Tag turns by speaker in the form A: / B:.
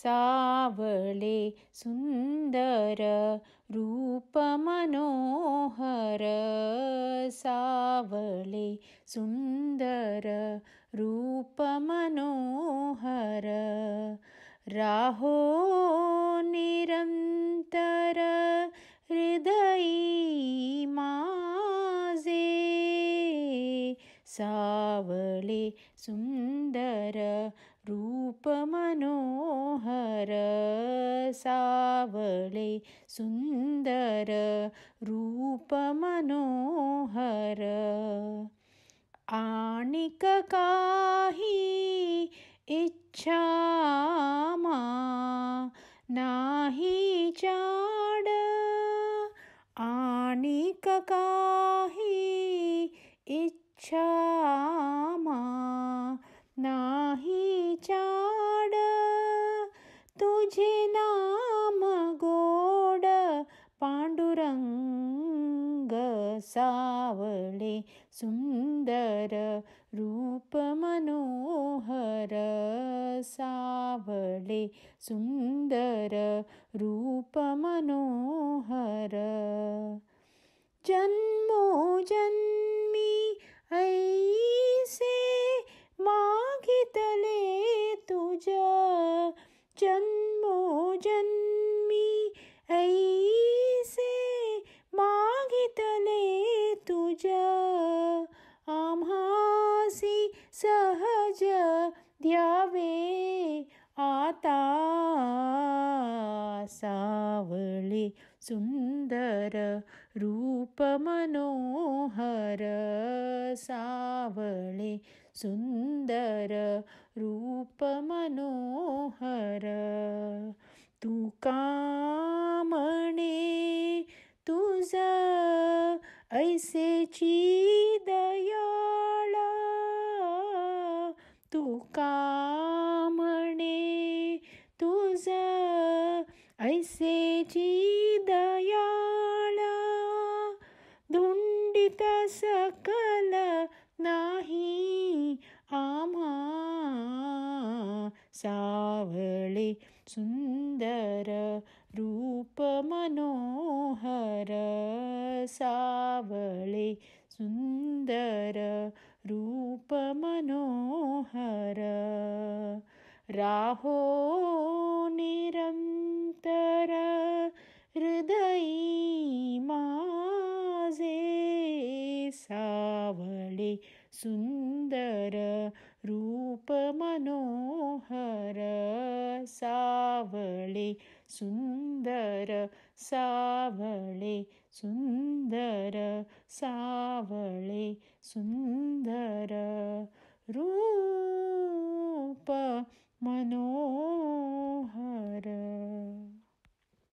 A: सावळे सुन्दर रूपमनोहर सावले सुन्दर रूपमनोहर राहो निरन्तर हृदय सावले सावळे सुन्दर रूप मनोहर सावले सुंदर रूप मनोहर आणिक काही इच्छा मा नाही जाड आणिक का सावले सुन्दर रूपमनोहर सावले सुन्दर रूपमनोहर सहज द्यावे आता सावळे सुंदर रूप मनोहर सावळे सुंदर रूप मनोहर तू कामणे तुज ऐसेची ऐसे ची दयाळ सकल नाही आमा सावळि सुन्दर रूप मनोहर सावळे सुन्दर रूपमनोहर राहो े सुन्दर रूप मनोहर सावळे सुन्दर सावळे सुन्दर सावळे रूप मनोहर